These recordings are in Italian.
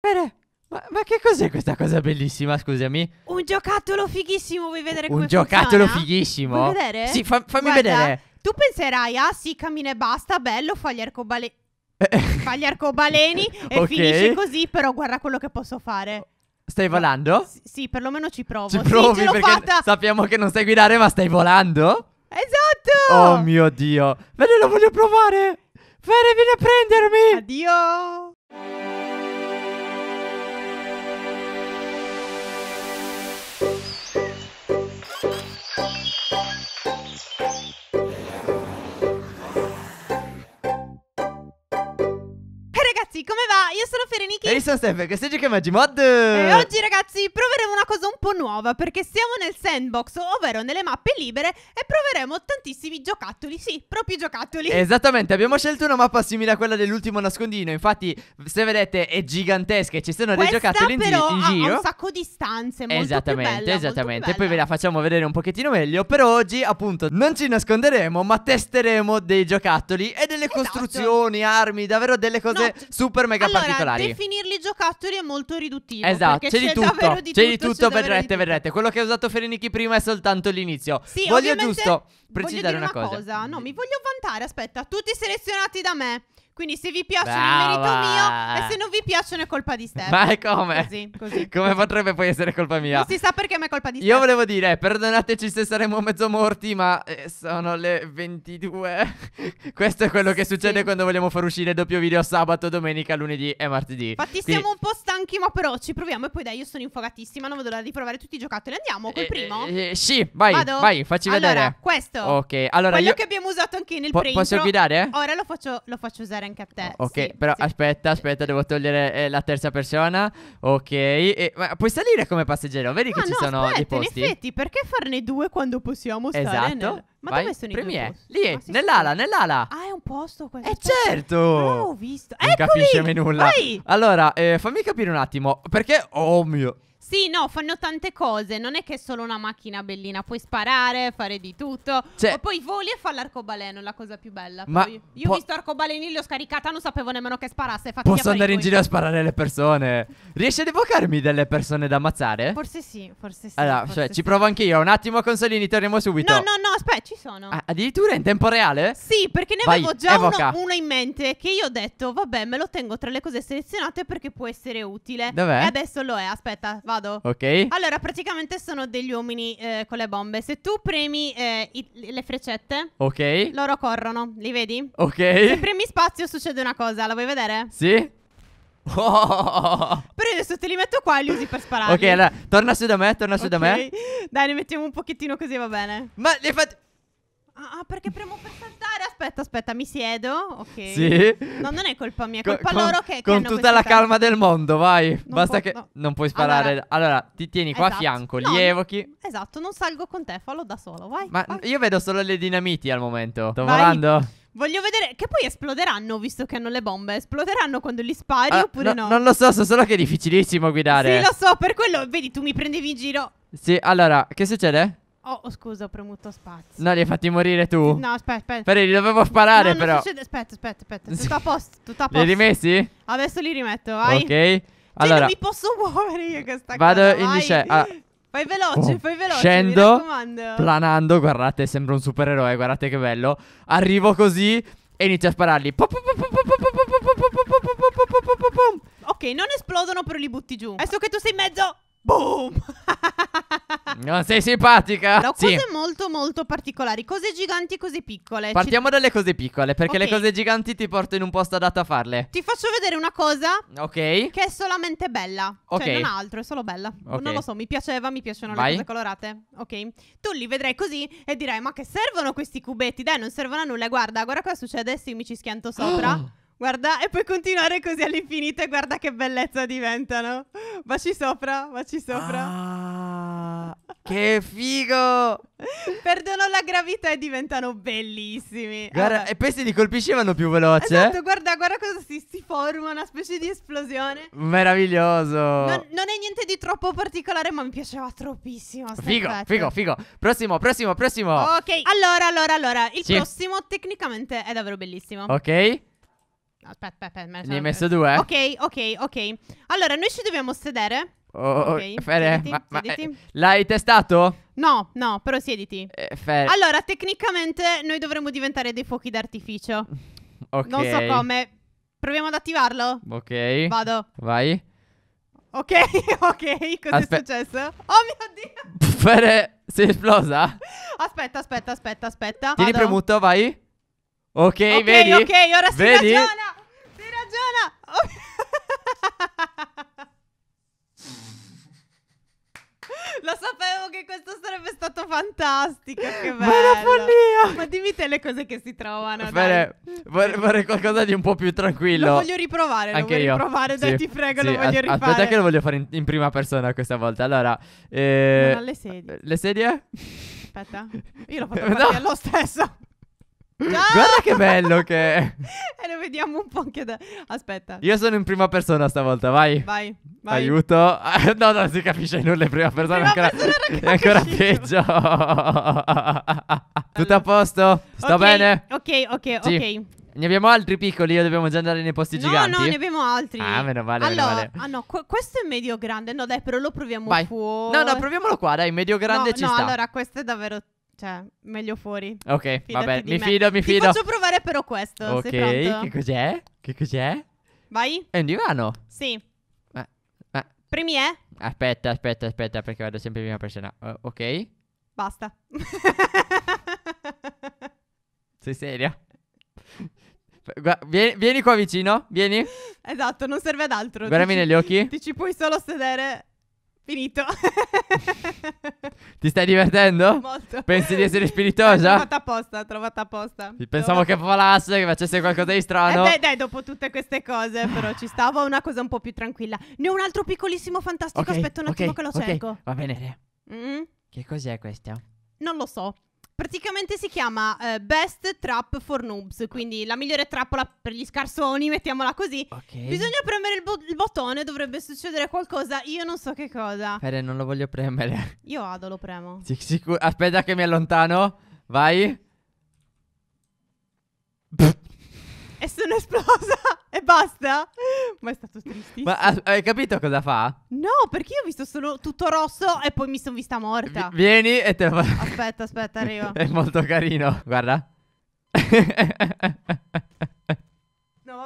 Bene, ma, ma, che cos'è questa cosa bellissima, scusami? Un giocattolo fighissimo, vuoi vedere come Un giocattolo funziona? fighissimo? Vuoi vedere? Sì, fa, fammi Guarda, vedere. Tu penserai, ah sì, cammina e basta, bello, fa gli arcobaleni. fa gli arcobaleni e okay. finisce così, però guarda quello che posso fare. Stai volando? S sì, perlomeno ci provo. Ci provi sì, perché fatta. sappiamo che non sai guidare, ma stai volando? Esatto! Oh mio Dio! Bene, lo voglio provare! Bene, vieni a prendermi! Addio! Miki. E io sono Steph, questo è Mod. E eh, oggi ragazzi proveremo una cosa un po' nuova perché siamo nel sandbox, ovvero nelle mappe libere e proveremo tantissimi giocattoli, sì, proprio giocattoli. Esattamente, abbiamo scelto una mappa simile a quella dell'ultimo nascondino, infatti se vedete è gigantesca e ci sono Questa dei giocattoli in, gi in giro. un sacco di stanze, molto Esattamente, bella, esattamente, molto poi ve la facciamo vedere un pochettino meglio, però oggi appunto non ci nasconderemo ma testeremo dei giocattoli e delle esatto. costruzioni, armi, davvero delle cose no, super mega allora, particolari definirli giocattoli è molto riduttivo. Esatto, c'è, di tutto. Di c'è tutto, di tutto, vedrete, verrete. Quello che ha usato Ferenichi prima è soltanto l'inizio. Sì, voglio giusto precisare voglio una, una cosa. cosa. No, mi voglio vantare. Aspetta, tutti selezionati da me. Quindi se vi piacciono Brava. è merito mio e se non vi piacciono è colpa di Steph. Ma è come? Così, così. come potrebbe poi essere colpa mia? Non si sa perché ma è colpa di Steph. Io volevo dire, perdonateci se saremo mezzo morti, ma eh, sono le 22. Questo è quello che succede sì. quando vogliamo far uscire doppio video sabato, domenica, lunedì e martedì. Infatti Quindi... siamo un po' stanchi, ma però ci proviamo e poi dai, io sono infogatissima, non vedo l'ora di provare tutti i giocattoli. Andiamo col eh, primo? Eh, eh sì, vai, Vado? vai, facci allora, vedere. Allora, questo. Ok, allora Quello io... che abbiamo usato anche nel po- primo. Posso guidare? Ora lo faccio, lo faccio usare anche a te. Ok, sì, però sì. aspetta, aspetta, devo togliere eh, la terza persona. Ok, e, ma puoi salire come passeggero? Vedi no, che ci no, sono aspetta, i posti. In effetti, perché farne due quando possiamo stare esatto. Nel... Ma Vai. dove sono Premier. i due Lì, ah, sì, nell'ala, nell'ala. Ah, è un posto questo. Eh certo. Oh, ho visto. Non Eccomi. capisce nulla. Vai. Allora, eh, fammi capire un attimo, perché oh mio sì, no, fanno tante cose. Non è che è solo una macchina bellina. Puoi sparare, fare di tutto. Cioè, o poi voli e fa l'arcobaleno, la cosa più bella. Ma poi io ho visto arcobaleni, l'ho scaricata, non sapevo nemmeno che sparasse. Posso andare in giro a sparare le persone. Riesci ad evocarmi delle persone da ammazzare? Forse sì, forse sì. Allora, forse cioè, sì. ci provo anch'io. Un attimo, Consolini, torniamo subito. No, no, no, aspetta, ci sono. Ah, addirittura in tempo reale? Sì, perché ne Vai, avevo già uno, uno, in mente che io ho detto, vabbè, me lo tengo tra le cose selezionate perché può essere utile. Dov'è? E adesso lo è, aspetta. Vado. Ok. Allora, praticamente sono degli uomini eh, con le bombe. Se tu premi eh, i- le freccette, ok. loro corrono. Li vedi? Ok. Se premi spazio, succede una cosa. La vuoi vedere? Sì? Però adesso te li metto qua e li usi per sparare. Ok, allora, torna su da me, torna su da me. Dai, ne mettiamo un pochettino così, va bene. Ma le fate... Ah, ah, perché premo per saltare? Aspetta, aspetta, mi siedo. Ok. Sì. No, non è colpa mia, è colpa con, loro che. che con tutta la calma del mondo, vai. Non Basta po- che. No. Non puoi sparare. Allora, allora ti tieni esatto. qua a esatto. fianco, no, li evochi. Esatto, non salgo con te, fallo da solo, vai. Ma vai. io vedo solo le dinamiti al momento. Sto vai. volando. Voglio vedere. Che poi esploderanno, visto che hanno le bombe. Esploderanno quando li spari ah, oppure no, no? Non lo so, so solo che è difficilissimo guidare. Sì, lo so, per quello. Vedi, tu mi prendevi in giro. Sì, allora, che succede? Oh, scusa, ho premuto spazio. No, li hai fatti morire tu. No, aspetta, aspetta. Però li dovevo sparare, no, però. Succede... Aspetta, aspetta, aspetta. Tutto a posto, tutto a posto. Li hai rimessi? Adesso li rimetto, vai. Ok. Allora, cioè, non mi posso muovere io questa vado cosa. Vado in discesa. Fai veloce, oh. fai veloce. Scendo, planando. Guardate, sembra un supereroe. Guardate che bello. Arrivo così e inizio a spararli. Pop, Ok, non esplodono, però li butti giù. Adesso che tu sei in mezzo. Boom! non sei simpatica? No, cose sì. molto molto particolari, cose giganti e cose piccole. Partiamo Ci... dalle cose piccole, perché okay. le cose giganti ti porto in un posto adatto a farle. Ti faccio vedere una cosa. Ok. Che è solamente bella. Cioè, ok. Cioè, non altro, è solo bella. Okay. Non lo so, mi piaceva, mi piacciono Vai. le cose colorate. Ok. Tu li vedrai così e dirai, ma che servono questi cubetti? Dai, non servono a nulla. Guarda, guarda cosa succede se io mi ci schianto sopra. Oh. Guarda, e puoi continuare così all'infinito e guarda che bellezza diventano. Baci sopra, baci sopra. Ah, che figo! Perdono la gravità e diventano bellissimi. Guarda, ah, e poi se li colpisci vanno più veloce. Eh? Esatto, guarda, guarda cosa si, si forma, una specie di esplosione. Meraviglioso. Non, non, è niente di troppo particolare, ma mi piaceva troppissimo. Figo, effetto. figo, figo. Prossimo, prossimo, prossimo. Ok, allora, allora, allora. Il sì. prossimo tecnicamente è davvero bellissimo. Ok. Aspetta, aspetta, me ne, ne hai messo due? Ok, ok, ok. Allora, noi ci dobbiamo sedere. Oh, ok, oh, Fere, siediti, ma, ma siediti. Eh, l'hai testato? No, no, però siediti. Eh, Fere. Allora, tecnicamente noi dovremmo diventare dei fuochi d'artificio. Ok. Non so come. Proviamo ad attivarlo? Ok. Vado. Vai. Ok, ok, Cos'è Aspe- successo? Oh mio Dio! Fere, si è esplosa? Aspetta, aspetta, aspetta, aspetta. Tieni premuto, vai. Ok, okay vedi? Ok, ok, ora si vedi? ragiona ragiona! Lo sapevo che questo sarebbe stato fantastico. Che bello. Ma è follia. Ma dimmi te le cose che si trovano. Bene, vorrei, vorrei, qualcosa di un po' più tranquillo. Lo voglio riprovare. Anche voglio io. riprovare, sì. dai, ti prego, sì, lo voglio riprovare. Aspetta, che lo voglio fare in, in prima persona questa volta. Allora, eh, le sedie. Le sedie? Aspetta, io l'ho fatto no. lo stesso. Guarda che bello che è. e lo vediamo un po' anche da... Aspetta. Io sono in prima persona stavolta, vai. Vai, vai. Aiuto. no, non si capisce nulla in prima persona. Prima ancora... persona è ancora peggio. Tutto a posto? Sto okay, bene? Ok, ok, sì. ok. Ne abbiamo altri piccoli o dobbiamo già andare nei posti no, giganti? No, no, ne abbiamo altri. Ah, meno male, allora, meno male. Ah no, qu questo è medio grande. No, dai, però lo proviamo fuori. No, no, proviamolo qua, dai, medio grande no, ci no, sta. No, allora, questo è davvero cioè, meglio fuori. Ok, Fidati vabbè, mi me. fido, mi Ti fido. faccio provare però questo. Ok, che cos'è? Che cos'è? Vai. È un divano. Sì. Ma, eh, ma... Eh. Premi Aspetta, aspetta, aspetta, perché vado sempre in prima persona. Uh, eh, ok. Basta. Sei seria? Vieni, vieni, qua vicino, vieni. Esatto, non serve ad altro. Guardami negli occhi. Ti ci puoi solo sedere. Finito. Ti stai divertendo? Molto. Pensi di essere spiritosa? L'ho trovata apposta, trovata apposta. Pensavo che volasse, che facesse qualcosa di strano. Eh beh, dai, dopo tutte queste cose, però ci stavo una cosa un po' più tranquilla. Ne ho un altro piccolissimo fantastico, okay, aspetta un attimo okay, che lo cerco. okay. Va bene. Mm? Che cos'è questo? Non lo so praticamente si chiama eh, Best Trap for Noobs, quindi la migliore trappola per gli scarsoni, mettiamola così. Okay. Bisogna premere il, bo- il, bottone, dovrebbe succedere qualcosa, io non so che cosa. Fede, non lo voglio premere. Io vado, lo premo. Sic- sicur- Aspetta che mi allontano, vai. e sono esplosa e basta. Ma è stato tristissimo. Ma hai capito cosa fa? No, perché io ho visto solo tutto rosso e poi mi sono vista morta. Vi- vieni e te lo fa. Aspetta, aspetta, arrivo. È molto carino. Guarda.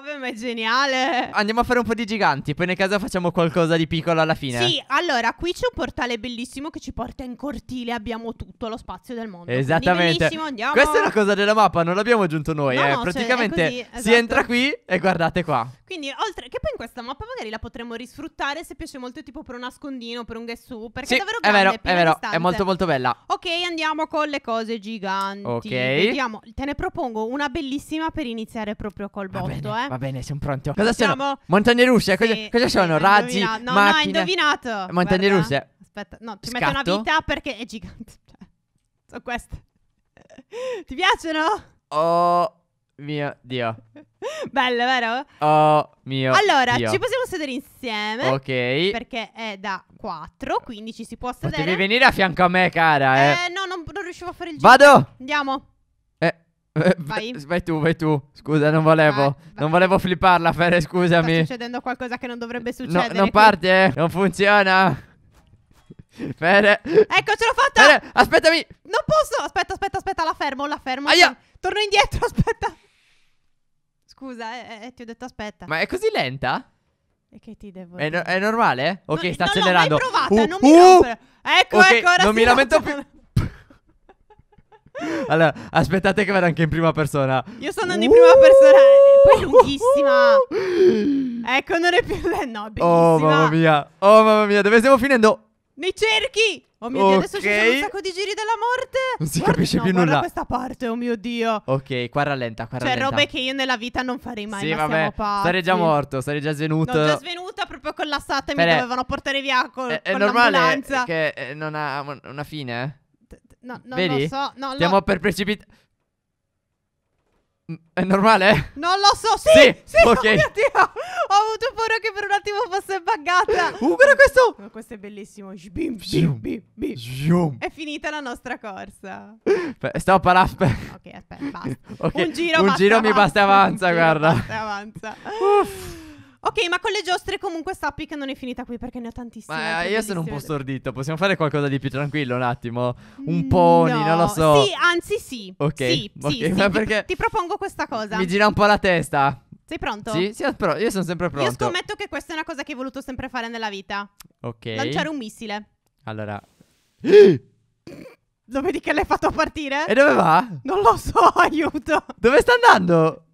vabbè, ma è geniale. Andiamo a fare un po' di giganti, poi nel caso facciamo qualcosa di piccolo alla fine. Sì, allora, qui c'è un portale bellissimo che ci porta in cortile, abbiamo tutto lo spazio del mondo. Esattamente. Andiamo... Questa è una cosa della mappa, non l'abbiamo aggiunto noi, no, eh. no, cioè, Praticamente cioè, così, esatto. si entra qui e guardate qua. Quindi, oltre che poi in questa mappa magari la potremmo risfruttare se piace molto tipo per un nascondino, per un guest who, perché sì, è davvero grande, è vero, è, vero, è molto molto bella. Ok, andiamo con le cose giganti. Ok. Vediamo, te ne propongo una bellissima per iniziare proprio col botto, bene, eh. Va bene, siamo pronti. Cosa Siamo- sono? Montagne russe? Cosa, Sì, cosa sì, sono? hai Razzi? indovinato. No, no, hai indovinato. Montagne Guarda. russe? Aspetta, no, ti metto una vita perché è gigante. Cioè, sono queste. Ti piacciono? Oh mio Dio. Belle, vero? Oh mio allora, Dio. ci possiamo sedere insieme. Ok. Perché è da 4, quindi ci si può sedere. Devi venire a fianco a me, cara, eh. Eh, no, non, non riuscivo a fare il giro. Vado! Andiamo. vai. vai. tu, vai tu. Scusa, non volevo. Vai, non volevo flipparla, Fere, scusami. Sta succedendo qualcosa che non dovrebbe succedere. No, non parte, eh. Non funziona. Fere. Ecco, ce l'ho fatta. Fere, aspettami. Non posso. Aspetta, aspetta, aspetta. La fermo, la fermo. Aia. Torno indietro, aspetta. Scusa, eh, eh, ti ho detto aspetta. Ma è così lenta? E che ti devo è, no, è normale? Ok, no, sta non accelerando. Non l'ho mai provata, uh, non mi uh, rompere. Ecco, okay, ecco, ora Non mi lamento più. Allora, aspettate che vada anche in prima persona. Io sto andando in prima persona. Poi è lunghissima. Ecco, non è più. No, bellissima. Oh, mamma mia. Oh, mamma mia. Dove stiamo finendo? Nei cerchi. Oh mio okay. dio, adesso ci sono un sacco di giri della morte. Non si guarda, capisce no, più nulla. questa parte, oh mio dio. Ok, qua rallenta, qua rallenta. Cioè, robe che io nella vita non farei mai. Sì, vabbè. Sarei già morto, sarei già svenuto. Sono già svenuta, proprio collassata e mi dovevano portare via col, è, è l'ambulanza. È normale che eh, non ha una fine, eh? No, non Vedi? lo so. No, Stiamo lo... per precipitare. È normale? Non lo so, sì, sì, sì oh ok. Oh mio Dio, ho avuto paura che per un attimo fosse buggata. Uh, guarda questo! Oh, questo è bellissimo. Shbim, shbim, shbim, shbim. È finita la nostra corsa. Stavo per Ok, aspetta, basta. Okay. Un giro, un basta, giro basta, mi basta e avanza, guarda. Basta avanza. Uff. Ok, ma con le giostre comunque sappi che non è finita qui perché ne ho tantissime. Ma eh, io sono un po' stordito. Possiamo fare qualcosa di più tranquillo un attimo? Un mm, pony, non lo so. Sì, anzi sì. Ok. Sì, okay. sì, okay. sì perché ti, propongo questa cosa. Mi gira un po' la testa. Sei pronto? Sì, sì, però io sono sempre pronto. Io scommetto che questa è una cosa che hai voluto sempre fare nella vita. Ok. Lanciare un missile. Allora. Lo vedi che l'hai fatto partire? E dove va? Non lo so, aiuto. Dove sta andando?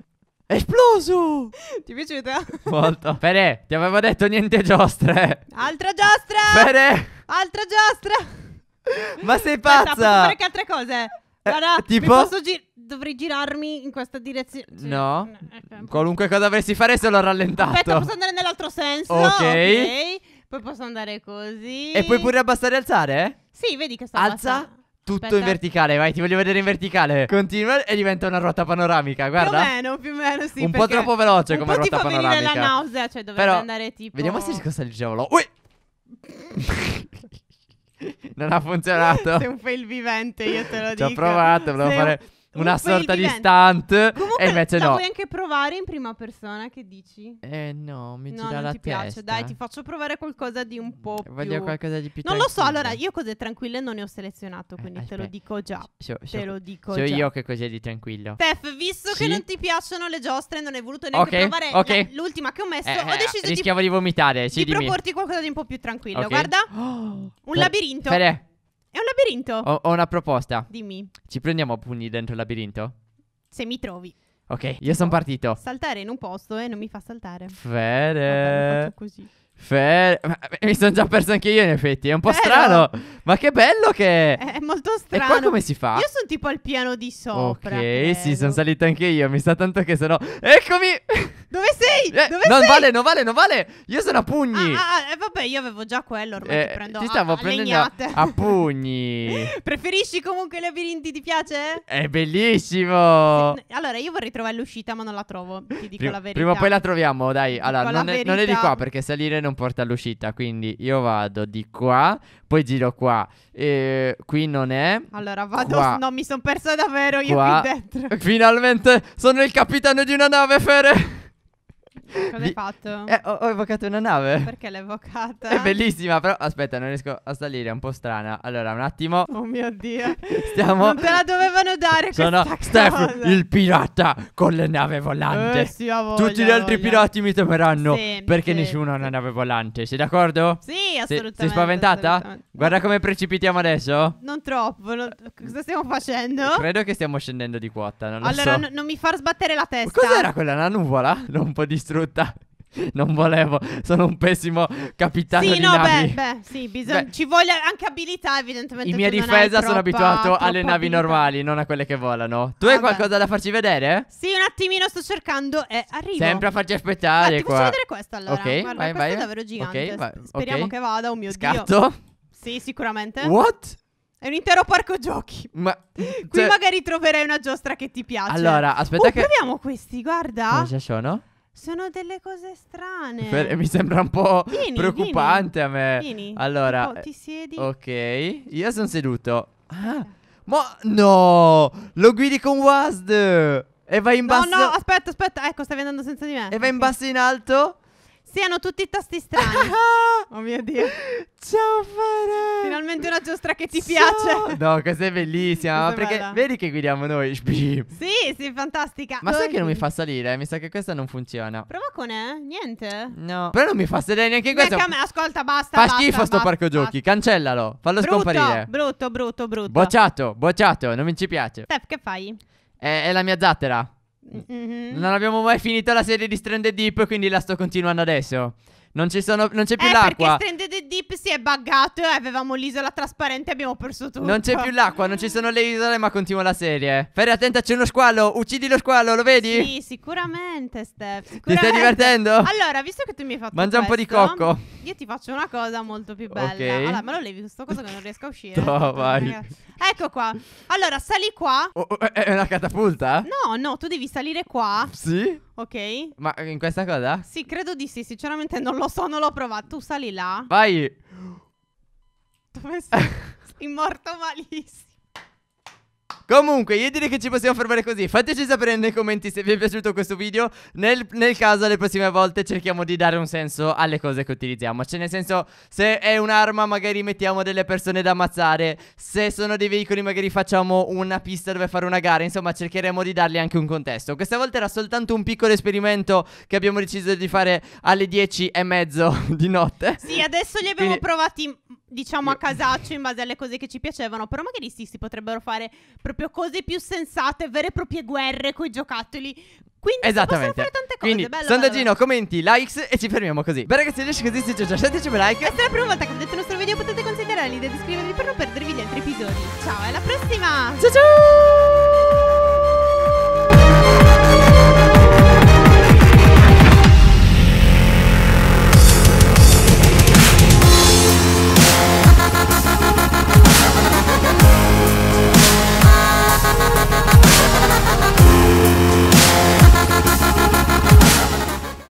esploso! Ti è piaciuta? Molto. Fede, ti avevo detto niente giostre. Altra giostra! Fede! Altra giostra! Ma sei pazza! Aspetta, posso fare che altre cose? Guarda, eh, tipo? Gi dovrei girarmi in questa direzione. Cioè, no. Okay. Eh, mm, qualunque cosa avessi fare se l'ho rallentato. Aspetta, posso andare nell'altro senso? Ok. okay. Poi posso andare così. E puoi pure abbassare e alzare? Sì, vedi che sto Alza, abbassando. Tutto Aspetta. in verticale, vai, ti voglio vedere in verticale. Continua e diventa una ruota panoramica, guarda. Più o meno, più o meno, sì. Un po' troppo veloce come ruota panoramica. Un po' ti fa venire la nausea, cioè dovrebbe Però, andare tipo... Vediamo se si costa il giavolo. Ui! non ha funzionato. Sei un fail vivente, io te lo dico. Ci ho provato, volevo Sei fare... Un una sorta di stunt. e invece no. puoi anche provare in prima persona, che dici? Eh no, mi no, gira la ti testa. piace, dai, ti faccio provare qualcosa di un po' più... Voglio qualcosa di più Non lo so, allora, io cose tranquille non ne ho selezionato, eh, quindi eh, te lo dico già. So, so, te lo dico so già. io che cos'è di tranquillo. Steph, visto sì? che non ti piacciono le giostre, non hai voluto neanche okay, provare okay. La, l'ultima che ho messo, eh, ho eh, deciso eh, di... di vomitare, sì, di dimmi. proporti qualcosa di un po' più tranquillo. Okay. Guarda, oh, un per, labirinto. Fede. È un labirinto. Ho, ho una proposta. Dimmi. Ci prendiamo a pugni dentro il labirinto? Se mi trovi. Ok, io sono partito. Saltare in un posto e eh, non mi fa saltare. Fede. Vabbè, così. Fer... Eh, mi sono già perso anche io in effetti, è un po' Vero. strano. Ma che bello che... È È molto strano. E qua come si fa? Io sono tipo al piano di sopra. Ok, credo. sì, sono salito anche io, mi sa tanto che sennò... Eccomi! Dove sei? Eh, Dove eh, sei? non vale, non vale, non vale! Io sono a pugni! Ah, ah, ah eh, vabbè, io avevo già quello, ormai eh, ti prendo ti stavo a, prendendo a, a pugni! Preferisci comunque i labirinti, ti piace? È bellissimo! Se, allora, io vorrei trovare l'uscita, ma non la trovo, ti dico Pr la verità. Prima o poi la troviamo, dai. Allora, non è, non è, di qua, perché salire non non porta all'uscita, quindi io vado di qua, poi giro qua. E qui non è. Allora vado, qua. no, mi sono persa davvero io qui dentro. Finalmente sono il capitano di una nave, Fere. Cosa hai fatto? Eh, ho, ho, evocato una nave. Perché l'hai evocata? È bellissima, però aspetta, non riesco a salire, è un po' strana. Allora, un attimo. Oh mio Dio. Stiamo... Non te la dovevano dare Sono Steph, il pirata con la nave volante. Eh, sì, voglia, Tutti gli altri voglia. pirati mi temeranno sì, perché sì. nessuno ha una nave volante. Sei d'accordo? Sì, assolutamente. Sei spaventata? Assolutamente. Guarda come precipitiamo adesso. Non troppo. Non... Cosa stiamo facendo? Eh, credo che stiamo scendendo di quota, non allora, so. non mi far sbattere la testa. Cos'era quella? Una nuvola? Non può distruggere brutta. Non volevo, sono un pessimo capitano sì, di no, navi. Beh, beh, sì, bisogna, beh. ci vuole anche abilità evidentemente. In mia difesa troppa, sono abituato alle navi abilità. normali, non a quelle che volano. Tu ah, hai qualcosa beh. da farci vedere? Sì, un attimino sto cercando e eh, arrivo. Sempre a farci aspettare ah, ti qua. posso vedere questo allora? Ok, Guarda, vai, vai. è davvero gigante. Okay, vai, Speriamo okay. che vada, oh mio Scatto. Dio. Sì, sicuramente. What? È un intero parco giochi. Ma qui cioè magari troverai una giostra che ti piace. Allora, aspetta oh, che proviamo questi, guarda. Cosa sono? Sono delle cose strane. Per- mi sembra un po' vieni, preoccupante vieni. a me. Vieni. Allora, oh, ti siedi. Ok, io sono seduto. Ah, ma no, lo guidi con WASD. E vai in basso. No, no, aspetta, aspetta. Ecco, stai andando senza di me. E vai okay. in basso in alto siano tutti tasti strani. Ah! oh mio Dio. Ciao Fede. Finalmente una giostra che ti Ciao. piace. No, questa è bellissima. Questa perché bella. vedi che guidiamo noi. sì, sì, fantastica. Ma sai che non mi fa salire? Mi sa che questa non funziona. Prova con E. Eh? Niente. No. Però non mi fa salire neanche questa. Perché a me, ascolta, basta. Fa basta, schifo basta, sto parco basta. giochi. Cancellalo. Fallo brutto, scomparire. Brutto, brutto, brutto. Bocciato, bocciato. Non mi ci piace. Steph, che fai? è, è la mia zattera. Mm-hmm. Non abbiamo mai finito la serie di Stranded Deep, quindi la sto continuando adesso. Non, sono, non c'è più eh, l'acqua. Nip si è buggato e avevamo l'isola trasparente e abbiamo perso tutto. Non c'è più l'acqua, non ci sono le isole, ma continua la serie. Ferri, attenta, c'è uno squalo. Uccidi lo squalo, lo vedi? Sì, sicuramente, Steph. Sicuramente. Ti stai divertendo? Allora, visto che tu mi hai fatto. Mangia questo, un po' di cocco. Io ti faccio una cosa molto più bella. Ok. Allora, me lo levi questo cosa che non riesco a uscire. No, vai. Ecco qua. Allora, sali qua. Oh, oh, è una catapulta? No, no, tu devi salire qua. Sì. Ok. Ma in questa cosa? Sì, credo di sì. Sinceramente non lo so, non l'ho provato. Tu sali là. Vai. Dove sei? sei morto malissimo. Comunque io direi che ci possiamo fermare così Fateci sapere nei commenti se vi è piaciuto questo video Nel, nel caso le prossime volte cerchiamo di dare un senso alle cose che utilizziamo Cioè nel senso se è un'arma magari mettiamo delle persone da ammazzare Se sono dei veicoli magari facciamo una pista dove fare una gara Insomma cercheremo di dargli anche un contesto Questa volta era soltanto un piccolo esperimento che abbiamo deciso di fare alle 10 e mezzo di notte Sì adesso li abbiamo Quindi... provati diciamo a casaccio in base alle cose che ci piacevano, però magari sì, si potrebbero fare proprio cose più sensate, vere e proprie guerre con i giocattoli. Quindi Esattamente. fare tante cose. Quindi, bello, sondaggino, bello. commenti, likes e ci fermiamo così. Beh ragazzi, adesso così se già sentite un like. E se è la prima volta che vedete il nostro video potete considerare l'idea di iscrivervi per non perdervi gli altri episodi. Ciao, alla prossima! Ciao ciao!